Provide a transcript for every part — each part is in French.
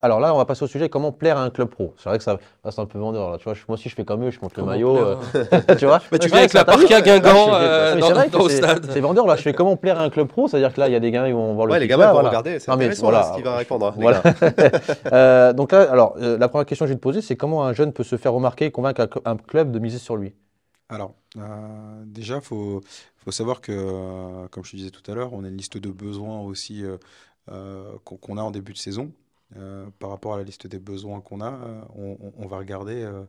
Alors là, on va passer au sujet comment plaire à un club pro. C'est vrai que ça, c'est un peu vendeur. Là, tu vois, moi aussi, je fais comme eux, je monte le maillot. Euh, tu vois mais tu viens avec la parka Guingamp euh, dans, dans, stade. C'est vendeur là. Je fais comment plaire à un club pro, c'est-à-dire que là, il y a des gars qui vont voir le. Ouais, les gamins vont regarder. C'est intéressant ce qu'il va répondre. Hein, euh, donc là, alors la première question que je vais te poser, c'est comment un jeune peut se faire remarquer et convaincre un club de miser sur lui. Alors, déjà, faut faut savoir que, comme je te disais tout à l'heure, on a une liste de besoins aussi qu'on a en début de saison. Euh, par rapport à la liste des besoins qu'on a, euh, on, va regarder euh,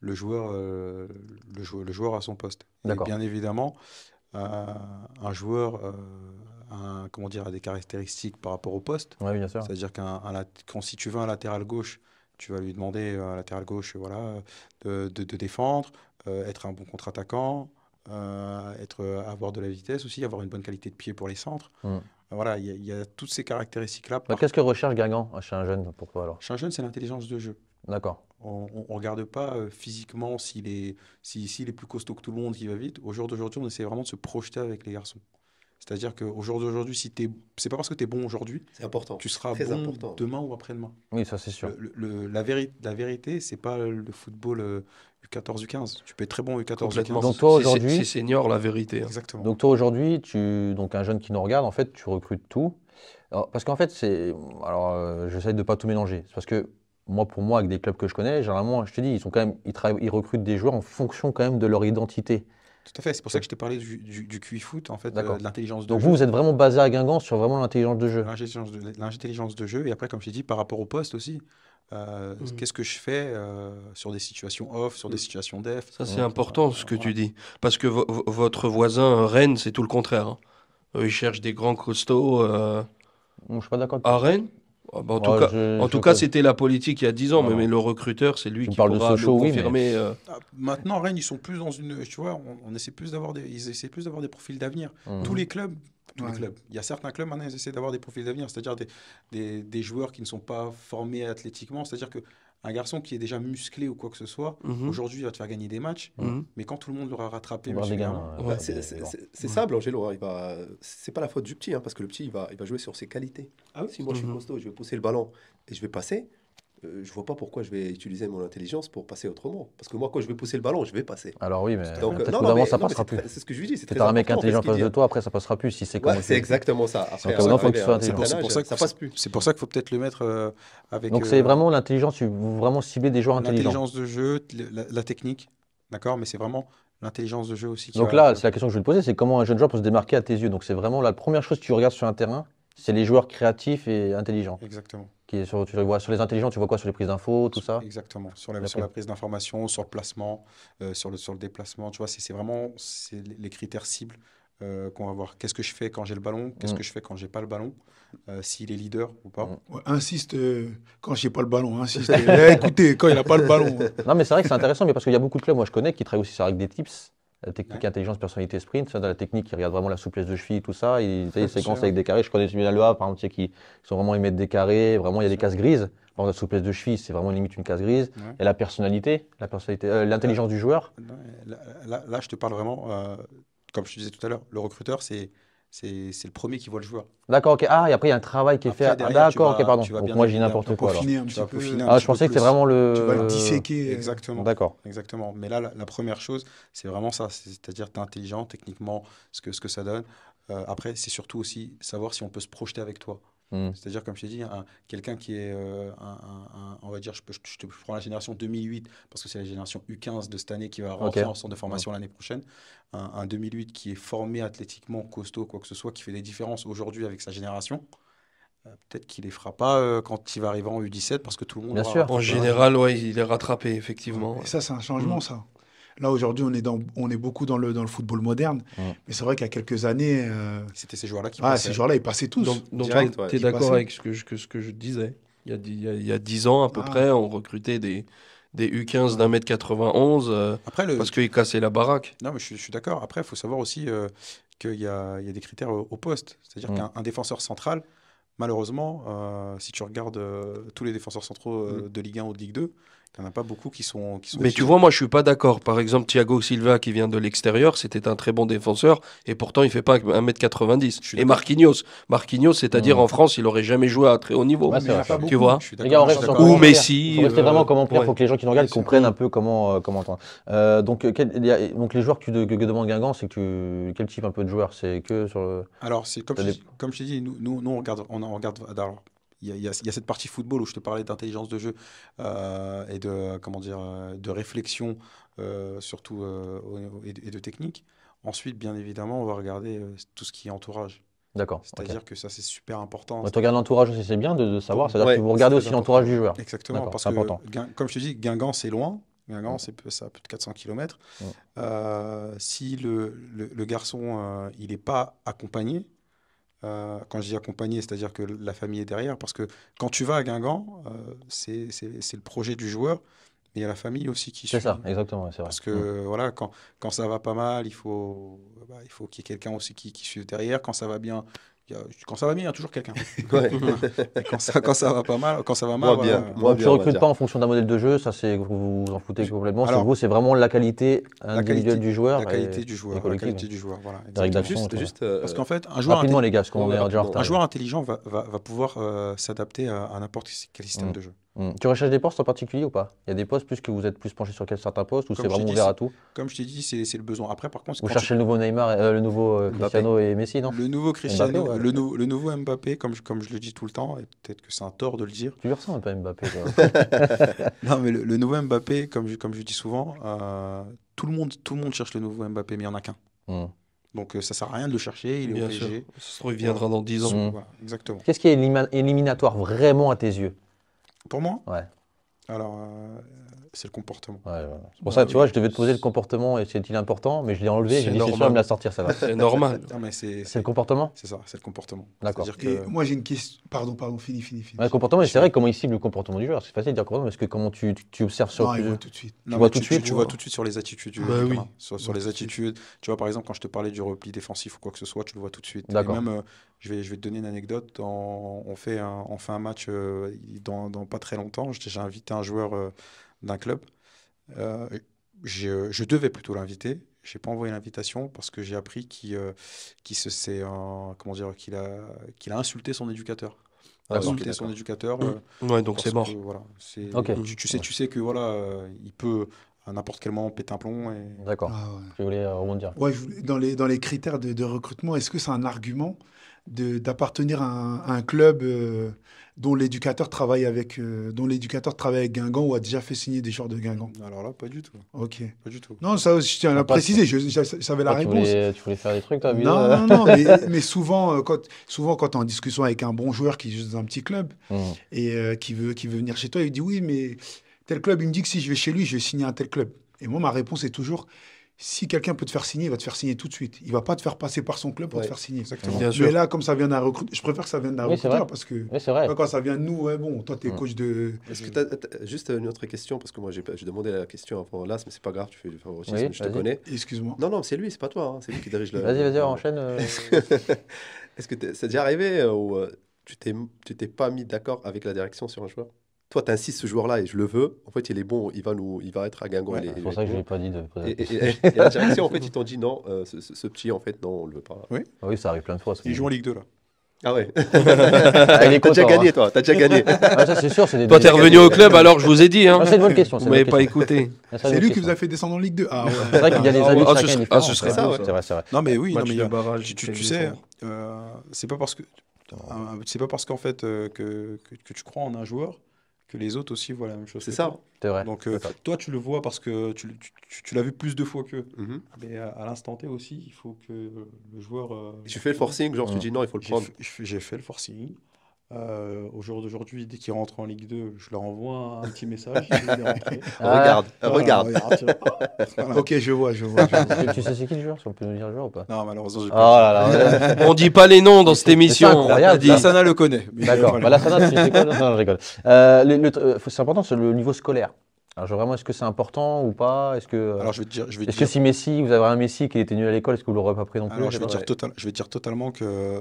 le, joueur, le, à son poste. bien évidemment, un joueur un, comment a des caractéristiques par rapport au poste. C'est-à-dire qu'un si tu veux un latéral gauche, tu vas lui demander un latéral gauche voilà, de, défendre, être un bon contre-attaquant, être, avoir de la vitesse aussi, avoir une bonne qualité de pied pour les centres. Mmh. Ben voilà, il y, a toutes ces caractéristiques-là. Bah, qu'est-ce que recherche Guingamp euh, chez un jeune Pourquoi alors Chez un jeune, c'est l'intelligence de jeu. D'accord. On ne regarde pas euh, physiquement s'il est, si, est plus costaud que tout le monde, s'il va vite. Au jour d'aujourd'hui, on essaie vraiment de se projeter avec les garçons. C'est-à-dire qu'aujourd'hui, d'aujourd'hui, si c'est pas parce que tu es bon aujourd'hui, Tu seras bon demain ou après-demain. Oui, ça c'est sûr. la, vérité, la vérité, c'est pas le football du 14 du 15. Tu peux être très bon du 14 du 15. aujourd'hui, c'est, senior la vérité. Hein. Exactement. Donc toi aujourd'hui, tu donc un jeune qui nous regarde, en fait, tu recrutes tout. parce qu'en fait, c'est alors euh, j'essaie de pas tout mélanger. C'est parce que moi, pour moi, avec des clubs que je connais, généralement, je te dis, ils sont quand même, ils, ils recrutent des joueurs en fonction quand même de leur identité. Tout à fait, c'est pour ça que je t'ai parlé du, du, QI-Foot, en fait, de l'intelligence de Donc vous, vous êtes vraiment basé à Guingamp sur vraiment l'intelligence de jeu L'intelligence de, jeu, et après, comme je t'ai dit, par rapport au poste aussi. Euh, mm. Qu'est-ce que je fais euh, sur des situations off, sur des mm. situations def Ça, c'est important ce que tu dis. Parce que votre voisin Rennes, c'est tout le contraire. Hein. Il cherche des grands costauds. Euh, je suis pas d'accord. À Rennes ah, bah, en, tout cas, en tout cas, c'était la politique il y a 10 ans, mais, le recruteur, c'est lui qui parle pourra de le confirmer. Euh. Ah, maintenant, Rennes, ils sont plus dans une, tu vois, on, essaie plus d'avoir des, ils essaient plus d'avoir des profils d'avenir. Mmh. Tous les clubs, tous les clubs. Il y a certains clubs maintenant, ils essaient d'avoir des profils d'avenir, c'est-à-dire des, des, des, joueurs qui ne sont pas formés athlétiquement, c'est-à-dire que un garçon qui est déjà musclé ou quoi que ce soit, mhm. aujourd'hui, il va te faire gagner des matchs, mhm. mais quand tout le monde l'aura rattrapé, bah, c'est ça, Blangelo. Hein, il va... C'est pas la faute du petit, hein, parce que le petit, il va, il va jouer sur ses qualités. Ah oui si moi, je suis mhm. costaud, je vais pousser le ballon et je vais passer, je euh, je vois pas pourquoi je vais utiliser mon intelligence pour passer autrement. Parce que moi, quand je vais pousser le ballon, je vais passer. Alors oui, mais donc, non, non, ça passera plus. C'est ce que je lui dis. C'est un mec intelligent face de toi, après ça passera plus si c'est c'est exactement ça. C'est pour, ça que qu'il faut peut-être le mettre euh, avec. Donc c'est euh, vraiment l'intelligence. vraiment cibler des joueurs intelligents. L'intelligence de jeu, la, technique, d'accord, mais c'est vraiment l'intelligence de jeu aussi. donc là, c'est la question que je vais te poser, c'est comment un jeune joueur peut se démarquer à tes yeux. Donc c'est vraiment la première chose que tu regardes sur un terrain, c'est les joueurs créatifs et intelligents. Exactement. Qui sur, tu vois, sur les intelligents, tu vois quoi Sur les prises d'infos, tout ça Exactement. Sur la, prise, prise d'information, sur le placement, euh, sur, le, sur le déplacement. Tu vois, c'est vraiment les critères cibles euh, qu'on va voir. Qu'est-ce que je fais quand j'ai le ballon Qu'est-ce mm. que je fais quand j'ai pas le ballon euh, S'il est leader ou pas mm. Insiste quand j'ai pas le ballon. Insiste. Eh, écoutez, quand il n'a pas le ballon. non, mais c'est vrai que c'est intéressant, mais parce qu'il y a beaucoup de clubs, moi je connais, qui travaillent aussi avec des tips la euh, technique intelligence, personnalité, sprint. Ça, dans la technique, qui regarde vraiment la souplesse de cheville, tout ça. Ils fait des séquences avec des carrés. Je connais une loi, par exemple, qui sont vraiment, ils mettent des carrés. Vraiment, il y a des cases grises. Par la souplesse de cheville, c'est vraiment limite une case grise. Et la personnalité, la personnalité, euh, l'intelligence euh, du joueur. Là, là, je te parle vraiment, comme je te disais tout à l'heure, le recruteur, c'est c'est le premier qui voit le joueur. D'accord, ok. Ah, et après, il y a un travail qui est fait. Ah, d'accord, ok, pardon. Donc, moi, j'ai n'importe quoi. Peaufiner alors. Un petit peu, ah, je pensais que c'était vraiment le. Tu vas le disséquer. Euh, exactement. D'accord. Exactement. Mais là, la, première chose, c'est vraiment ça. C'est-à-dire, tu es intelligent techniquement, ce que, ce que ça donne. Euh, après, c'est surtout aussi savoir si on peut se projeter avec toi. Mm. C'est-à-dire, comme je t'ai dit, quelqu'un qui est, euh, on va dire, je, te prends la génération 2008, parce que c'est la génération U15 de cette année qui va rentrer en centre de formation mm. l'année prochaine. Un, 2008 qui est formé athlétiquement, costaud, quoi que ce soit, qui fait des différences aujourd'hui avec sa génération. Euh, peut-être qu'il les fera pas euh, quand il va arriver en U17 parce que tout le monde. En général, ouais, il est rattrapé effectivement. Et ça, c'est un changement, mm. ça. Là, aujourd'hui, on, est dans, on est beaucoup dans le, dans le football moderne. Mm. Mais c'est vrai qu'il y a quelques années. Euh, C'était ces joueurs-là qui ah, ces joueurs-là, ils passaient tous. Donc, tu es d'accord avec ce que, je, disais Il y a dix ans, à peu ah. près, on recrutait des, des U15 d'un mètre 91 euh, parce qu'ils cassaient la baraque. Non, mais je, suis d'accord. Après, il faut savoir aussi euh, qu'il y, a, des critères au, poste. C'est-à-dire mm. qu'un défenseur central, malheureusement, si tu regardes tous les défenseurs centraux mm. de Ligue 1 ou de Ligue 2, en as pas beaucoup qui sont. mais tu vois, moi, je suis pas d'accord. Par exemple, Thiago Silva, qui vient de l'extérieur, c'était un très bon défenseur, et pourtant, il fait pas 1m90. Et Marquinhos. Marquinhos, c'est-à-dire mmh. en France, il aurait jamais joué à très haut niveau. tu vois gars, Ou Messi. Euh, il faut que les gens qui nous regardent comprennent un peu comment. Euh, comment euh, donc, donc, les joueurs que, tu de, demande Guingamp, c'est que quel type un peu de joueur C'est que sur Alors, c'est comme, je, comme t'ai dit, nous, nous, on regarde, on, il y, a, cette partie football où je te parlais d'intelligence de jeu euh, et de comment dire euh, de réflexion euh, surtout et, de, technique. Ensuite, bien évidemment, on va regarder tout ce qui est entourage. D'accord. C'est-à-dire que ça c'est super important. tu regardes l'entourage aussi, c'est bien de, savoir. C'est-à-dire que vous regardez aussi l'entourage du joueur. Exactement, parce que important. comme je te dis, Guingamp c'est loin. Guingamp, c'est ça, plus de 400 km. si le, le, le garçon il n'est pas accompagné, euh, quand je dis accompagné, c'est-à-dire que la famille est derrière, parce que quand tu vas à Guingamp, euh, c'est le projet du joueur, mais il y a la famille aussi qui suit. C'est ça, exactement, c'est vrai. Parce que mm. voilà, quand, quand ça va pas mal, il faut bah, il faut qu'il y ait quelqu'un aussi qui, qui suive derrière. Quand ça va bien, quand ça va bien, il y a toujours quelqu'un. quand, ça, quand ça va pas mal, quand ça va mal. tu ne recrutes pas en fonction d'un modèle de jeu, ça c'est vous vous en foutez complètement. vous, c'est vraiment la qualité individuelle du joueur. La qualité et, hein. du joueur. Voilà. Euh, Parce qu'en fait, un joueur rapidement les gars, qu'on retard. Un joueur intelligent va, pouvoir euh, s'adapter à, n'importe quel système mm. de jeu. Hmm. Tu recherches des postes en particulier ou pas Il y a des postes plus que vous êtes plus penché sur certains postes ou c'est vraiment ouvert à tout Comme je t'ai dit, c'est le besoin. Après, par contre, vous cherchez le nouveau Neymar, euh, le nouveau euh, Cristiano et Messi, non Le nouveau Cristiano, le, nouveau Mbappé, comme je, comme je le dis tout le temps, et peut-être que c'est un tort de le dire. Tu lui ressembles pas Mbappé. non, mais le, nouveau Mbappé, comme je, comme je dis souvent, euh, tout le monde, tout le monde cherche le nouveau Mbappé, mais il y en a qu'un. Hmm. Donc ça sert à rien de le chercher, il est obligé. Ça reviendra dans 10 ans. Hmm. exactement. Qu'est-ce qui est éliminatoire vraiment à tes yeux pour moi Ouais. Alors, euh, c'est le comportement. C'est pour ça, tu vois, je devais te poser le comportement et c'est-il important, mais je l'ai enlevé, j'ai dit c'est me la sortir, ça va. C'est normal. c'est le comportement C'est ça, c'est le comportement. D'accord. Moi, j'ai une question. Pardon, pardon, fini, fini, fini. le comportement, c'est vrai, comment il cible le comportement du joueur C'est facile de dire comportement, parce que comment tu, observes sur. il voit tout de suite. Tu vois tout de suite Tu vois tout de suite sur les attitudes. du bah oui. Sur, les attitudes. Tu vois, par exemple, quand je te parlais du repli défensif ou quoi que ce soit, tu le vois tout de suite. D'accord. Euh, je vais, je vais te donner une anecdote. On, fait, un, on fait un match euh, dans, pas très longtemps. J'ai invité un joueur euh, d'un club. Euh, euh, je, devais plutôt l'inviter. J'ai pas envoyé l'invitation parce que j'ai appris qu'il euh, qui se comment dire qu'il a qu'il a insulté son éducateur. a ah, insulté son éducateur. Mm. ouais, donc c'est mort. voilà, tu, sais tu sais que voilà il peut à n'importe quel moment péter un plomb. Et... D'accord. Ah, voulais rebondir. Ouais, dans les dans les critères de, de recrutement, est-ce que c'est un argument d'appartenir à, un club euh, dont l'éducateur travaille avec euh, dont l'éducateur travaille avec Guingamp ou a déjà fait signer des joueurs de Guingamp Alors là, pas du tout. Ok. Pas du tout. Non, ça, je tiens à ah, préciser. Je, savais la ah, réponse. Tu voulais, faire des trucs, toi, Non, non, non. mais, souvent, euh, quand souvent quand es en discussion avec un bon joueur qui est juste dans un petit club mmh. et qui veut qui veut venir chez toi, il dit oui, mais tel club, il me dit que si je vais chez lui, je vais signer un tel club. Et moi, ma réponse est toujours si quelqu'un peut te faire signer, il va te faire signer tout de suite. Il va pas te faire passer par son club pour te faire signer. Exactement. Mais là, comme ça vient d'un recruteur, je préfère que ça vienne d'un oui, recruteur parce que vrai. quand ça vient de nous, bon, toi, tu es mm. coach de. que juste une autre question Parce que moi, j'ai demandé la question avant là, mais c'est pas grave, tu fais du oui, je te connais. Excuse-moi. Non, non, c'est lui, c'est pas toi, hein, c'est lui qui dirige le. vas-y, vas-y, enchaîne. Euh. Est-ce que ça t'est déjà arrivé euh, où euh, tu t'es pas mis d'accord avec la direction sur un joueur toi, tu insistes ce joueur-là et je le veux. En fait, il est bon, il va, nous, il va être à Guingamp. c'est pour ça que je ne pas dit de et, et, et, et, la direction, en fait, ils t'ont dit non, euh, ce, petit, en fait, non, on le veut pas. Oui, ah oui ça arrive plein de fois. Il joue en Ligue 2, là. Ah ouais. Tu as déjà gagné, hein. toi. T'as déjà gagné. Ah, ça, c'est sûr. Des, toi, t'es revenu au club, alors je vous ai dit. Hein. Ah, c'est une bonne question. Vous m'avez pas écouté. Ah, c'est lui qui vous a fait descendre en Ligue 2. Ah ouais. C'est vrai qu'il y a des amis. ah, ce, ah, ce serait ça. Ouais. C'est vrai, c'est vrai. Non, mais oui, tu, sais, euh, c'est pas parce que. Euh, c'est pas parce qu'en fait que, que, que, tu crois en un joueur les autres aussi voient la même chose. C'est ça, c'est vrai. Donc euh, toi, tu le vois parce que tu, tu, l'as vu plus de fois qu'eux. Mm-hmm. Mais à, l'instant T aussi, il faut que le joueur. Euh, tu fais le forcing, genre tu dis non, il faut le prendre. J'ai fait le forcing. Euh, au jour d'aujourd'hui, dès qu'il rentre en Ligue 2, je leur envoie un petit message. Regarde, ah. regarde. Ok, je vois, je vois. Tu, sais c'est qui le joueur Si on peut nous dire le joueur ou pas Non, malheureusement, ne Oh ah pas. là On dit pas les noms dans cette émission. le connaît. D'accord. voilà. rigole. c'est important, c'est le niveau scolaire. Alors, vraiment, est-ce que c'est important ou pas Est-ce que, euh, Alors, je vais dire, je vais est-ce que si Messi, vous avez un Messi qui était nul à l'école, est-ce que vous l'aurez pas pris non plus Alors, je vais, dire je vais dire totalement que euh,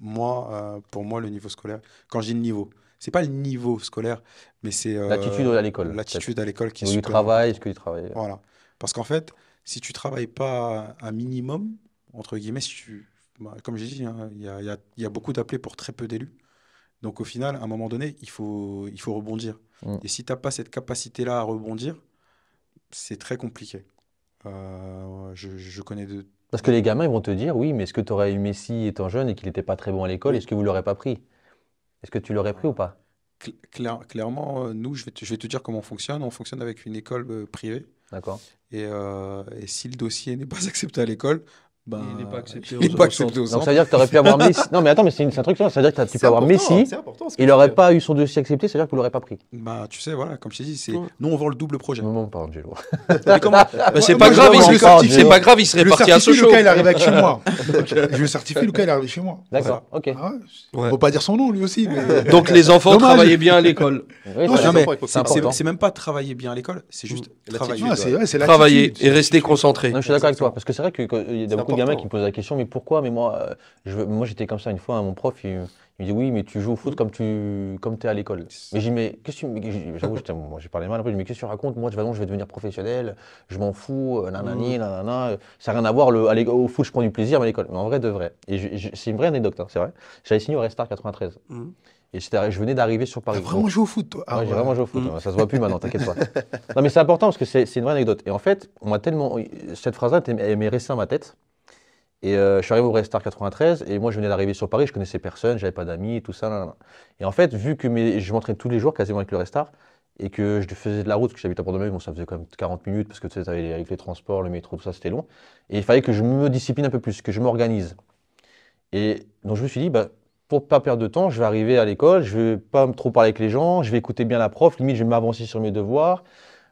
moi, euh, pour moi, le niveau scolaire, quand je dis le niveau, c'est pas le niveau scolaire, mais c'est l'attitude à l'école. L'attitude à l'école qui est. Où il travaille, ce qu'il travaille. Voilà. Parce qu'en fait, si tu travailles pas un minimum, entre guillemets, tu... Bah, comme j'ai dit, hein, il y, a, y, a beaucoup d'appelés pour très peu d'élus. Donc au final, à un moment donné, il faut, il faut rebondir. Mm. Et si tu n'as pas cette capacité-là à rebondir, c'est très compliqué. Euh, je, connais de... Parce que les gamins, ils vont te dire, oui, mais est-ce que tu aurais eu Messi étant jeune et qu'il n'était pas très bon à l'école, est-ce que vous l'aurez pas pris Est-ce que tu l'aurais pris ou pas Clairement, euh, nous, je vais, te, je vais, te, dire comment on fonctionne. On fonctionne avec une école euh, privée. D'accord. et si le dossier n'est pas accepté à l'école, bah, il n'est pas accepté il n'est pas accepté Donc ça veut dire que tu aurais pu avoir Messi. Non, mais attends, mais c'est une, c'est un truc, ça veut dire que tu peux avoir Messi. Il n'aurait pas eu son dossier accepté, Ça veut dire que vous ne l'aurez pas pris. Bah, tu sais, voilà, comme je t'ai dit, c'est nous, on vend le double projet. Non, non, pas Angelo. Mais bah, c'est pas, grave, il c'est pas grave, il serait parti à Sochaux. Lucas, il arrive chez moi. Je le certifie, Lucas, il arrive chez moi. D'accord, ok. Ah on ne pas dire son nom, lui aussi. Donc les enfants travaillaient bien à l'école. C'est même pas travailler bien à l'école, c'est juste travailler et rester concentré. Je suis d'accord avec toi, parce que c'est vrai qu'il euh, y a gamin qui me pose la question, mais pourquoi Mais moi, euh, je, moi j'étais comme ça une fois, hein, mon prof, il, me dit oui, mais tu joues au foot mm. comme tu comme es à l'école. Mais j'ai mais qu'est-ce que tu. J'avoue, j'ai parlé mal après mais qu'est-ce que tu racontes Moi, je vais devenir professionnel, je m'en fous, euh, nanani, mm. nanana. Ça n'a rien à voir, le, au foot, je prends du plaisir, mais à l'école. Mais en vrai, de vrai. Et c'est une vraie anecdote, hein, c'est vrai. J'avais signé au Restart 93. Mm. Et je venais d'arriver sur Paris. vraiment ah vraiment joué au foot, toi ah, J'ai vraiment joué au foot. Ça se voit plus maintenant, t'inquiète pas. non, mais c'est important parce que c'est une vraie anecdote. Et en fait, on tellement. Cette phrase-là, elle m'est restée dans ma tête. Et euh, je suis arrivé au Restart 93 et moi je venais d'arriver sur Paris, je connaissais personne, j'avais pas d'amis, tout ça. Et en fait, vu que je m'entraînais tous les jours quasiment avec le Restart, et que je faisais de la route, parce que j'habitais à Bordeaux, bon, ça faisait quand même 40 minutes parce que tu sais, avec les transports, le métro, tout ça, c'était long. Et il fallait que je me discipline un peu plus, que je m'organise. Et donc je me suis dit, bah, pour pas perdre de temps, je vais arriver à l'école, je vais pas trop parler avec les gens, je vais écouter bien la prof, limite je vais m'avancer sur mes devoirs,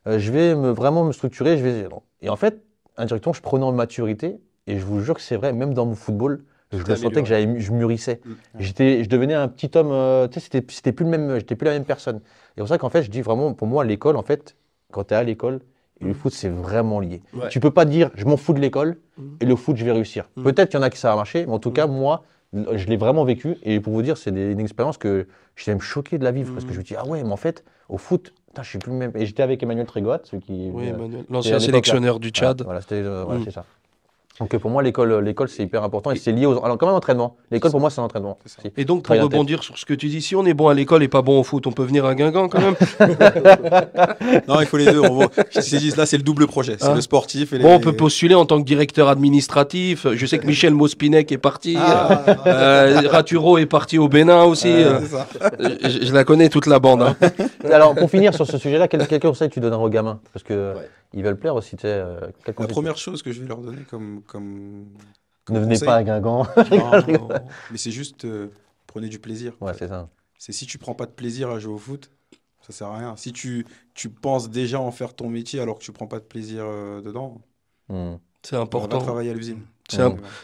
euh, je vais me, vraiment me structurer, je vais et en fait indirectement je prenais en maturité et je vous jure que c'est vrai, même dans mon football, je sentais que j'avais, je mûrissais. Mm. J'étais, je devenais un petit homme. Euh, tu sais, c'était, c'était plus le même, j'étais plus la même personne. Et pour ça qu'en fait, je dis vraiment, pour moi, l'école, en fait, quand tu es à l'école, et le mm. foot, c'est vraiment lié. Tu peux pas dire, je m'en fous de l'école mm. et le foot, je vais réussir. Peut-être qu'il y en a qui ça a marché, mais en tout cas, moi, je l'ai vraiment vécu. Et pour vous dire, c'est une expérience que j'étais même choqué de la vivre parce que je me dis, ah ouais, mais en fait, au foot, Putain, je suis plus le même. Et j'étais avec Emmanuel Trégoat, celui qui. Euh, Emmanuel, l'ancien sélectionneur du Tchad. Voilà, c'était euh, ça. Donc euh, pour moi, l'école, euh, l'école c'est hyper important et, c'est lié aux. Alors, quand même, entraînement. L'école, pour moi, c'est un entraînement. Et donc, pour rebondir sur ce que tu dis, si on est bon à l'école et pas bon au foot, on peut venir à Guingamp quand même Non, il faut les deux. Là, c'est le double projet. C'est hein le sportif et les... Bon, on peut postuler en tant que directeur administratif. Je sais que Michel Mospinec est parti. Ah. Euh, Raturo est parti au Bénin aussi. je, la connais toute la bande. Hein. Alors, pour finir sur ce sujet-là, quel, conseil tu donneras aux gamins Parce que ils veulent plaire aussi. Tu sais, euh, la première chose que je vais leur donner comme. comme, ne venez pas à Guingamp. mais c'est juste euh, prenez du plaisir. Ouais, c'est ça. C'est si tu prends pas de plaisir à jouer au foot, ça sert à rien. Si tu, tu penses déjà en faire ton métier alors que tu prends pas de plaisir euh, dedans, hmm. c'est important. va travailler à l'usine.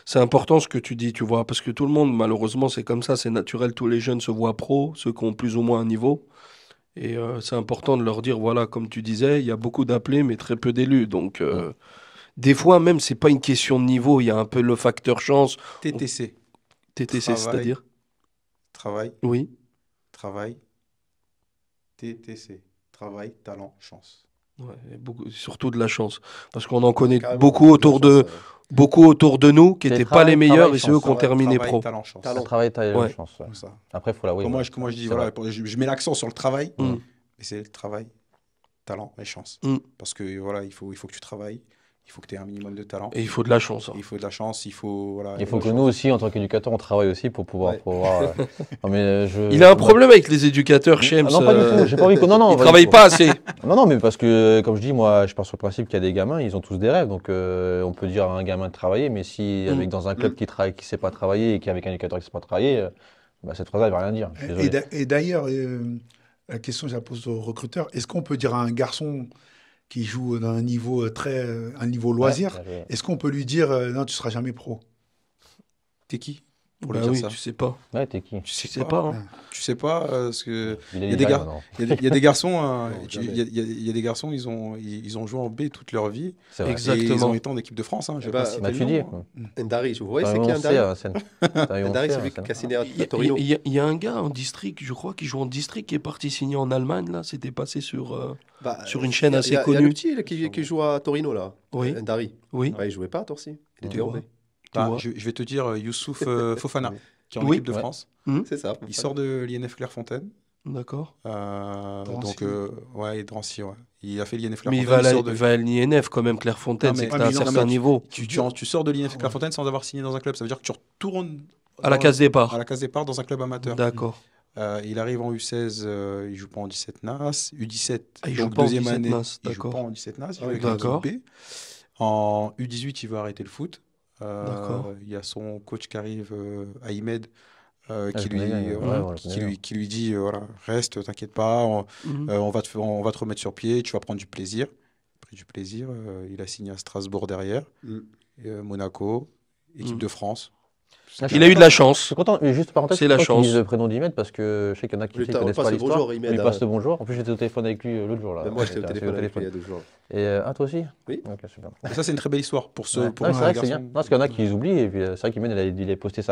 C'est important ce que tu dis, tu vois, parce que tout le monde, malheureusement, c'est comme ça, c'est naturel. Tous les jeunes se voient pro, ceux qui ont plus ou moins un niveau. Et euh, c'est important de leur dire, voilà, comme tu disais, il y a beaucoup d'appelés, mais très peu d'élus. Donc, euh, des fois, même, c'est pas une question de niveau. Il y a un peu le facteur chance. TTC. TTC, c'est-à-dire Travail. Oui. Travail. TTC. Travail, talent, chance. Ouais, beaucoup, surtout de la chance. Parce qu'on en connaît beaucoup autour de, beaucoup autour de nous qui n'étaient pas les meilleurs et c'est eux qui ont terminé pro. Talent, Travail, talent, chance. Après, faut moi, je, dis, je, mets l'accent sur le travail, mm. mais c'est le travail, talent et chance. Mm. Parce que voilà, il faut, il faut que tu travailles, il faut que tu aies un minimum de talent. Et il faut de la chance. Hein. Il faut de la chance, il faut... il faut que nous aussi, en tant qu'éducateurs, on travaille aussi pour pouvoir... Euh, euh, il a un problème avec les éducateurs, chez Ah, non, pas du euh, tout. J'ai pas envie Non, non, pas assez. non, non, mais parce que, comme je dis, moi, je pars sur le principe qu'il y a des gamins, ils ont tous des rêves. Donc, on peut dire à un gamin de travailler, mais si mm. avec, dans un club mm. qui ne qui sait pas travailler et qui avec un éducateur qui ne sait pas travailler, bah, cette phrase-là, ne va rien dire. Et d'ailleurs, la question que je la pose aux recruteurs, est-ce qu'on peut dire à un garçon qui joue dans un niveau euh, très, euh, un niveau loisir, est-ce qu'on peut lui dire euh, non, tu seras jamais pro T'es qui pour bah oui, Tu sais pas. Ouais, t'es qui Tu sais, pas. Hein. Tu sais pas euh, parce que. Il y, a des gars, il, y a, des garçons. Hein, il, y a, il y, a des garçons. Ils ont ils ont joué en B toute leur vie. Exactement. ils ont été en équipe de France. Hein, je eh sais ben, pas si bah, tu dis. Ndari, vous voyez, c'est qui Ndari Ndari, lui qui a signé à Torino. Il y a un gars en district, je crois, qui joue en district, qui est parti signer en Allemagne. Là, c'était passé sur euh, bah, sur une chaîne assez connue. Il y a qui joue à Torino là. Oui. Ndari. Oui. Il jouait pas à Torcy. Il était en B. Bah, je, vais te dire euh, Youssouf euh, Fofana, qui est en équipe de France. Mmh. C'est ça. Il sort de l'INF Clairefontaine. D'accord. Euh, donc, ouais, et Drancy, ouais. Il a fait l'INF Clairefontaine. Mais il va, à l'INF quand même, Clairefontaine, c'est à un certain niveau. Tu, tu, sors de l'INF Clairefontaine sans avoir signé dans un club. Ça veut dire que tu retournes. à la case départ. À la case départ dans un club amateur. D'accord. il arrive en U16, il joue pas en 17 NAS. U17, ah, il joue pas deuxième en 17 année, il joue pas en 17 NAS, il joue avec en U18, il veut arrêter le foot. Euh, il y a son coach qui arrive, à euh, euh, qui, lui, qui, lui, dit euh, voilà, reste, t'inquiète pas, mhm. on, va te, on va te remettre sur pied, tu vas prendre du plaisir. du plaisir, il a signé à Strasbourg derrière, mm. Monaco, équipe mm. de France il a eu de la chance. Je suis content, juste parenthèse, c'est la chance. prénom d'Imed parce que je sais qu'il y en a qui ne connaissent pas l'histoire. il passe le hein. bonjour. En plus, j'étais au téléphone avec lui euh, l'autre jour. Là. moi, j'étais au téléphone, avec lui il y a deux jours. Et, euh, toi aussi Oui. Ok, super. ça, c'est une très belle histoire pour ce. Ouais. Pour ah, c'est vrai que c'est bien. Parce qu'il y en a qui oublient. Et puis, euh, c'est vrai qu'il il, il a posté ça.